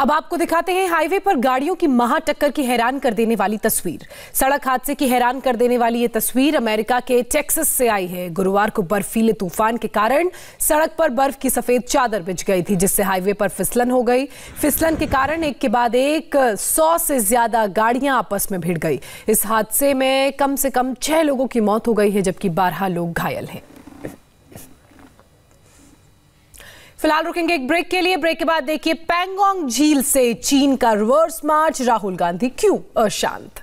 अब आपको दिखाते हैं हाईवे पर गाड़ियों की महा टक्कर की हैरान कर देने वाली तस्वीर सड़क हादसे की हैरान कर देने वाली ये तस्वीर अमेरिका के टेक्सस से आई है गुरुवार को बर्फीले तूफान के कारण सड़क पर बर्फ की सफेद चादर बिछ गई थी जिससे हाईवे पर फिसलन हो गई फिसलन के कारण एक के बाद एक सौ से ज्यादा गाड़ियां आपस में भिड़ गई इस हादसे में कम से कम छह लोगों की मौत हो गई है जबकि बारह लोग घायल हैं फिलहाल रुकेंगे एक ब्रेक के लिए ब्रेक के बाद देखिए पैंगोंग झील से चीन का रिवर्स मार्च राहुल गांधी क्यों अशांत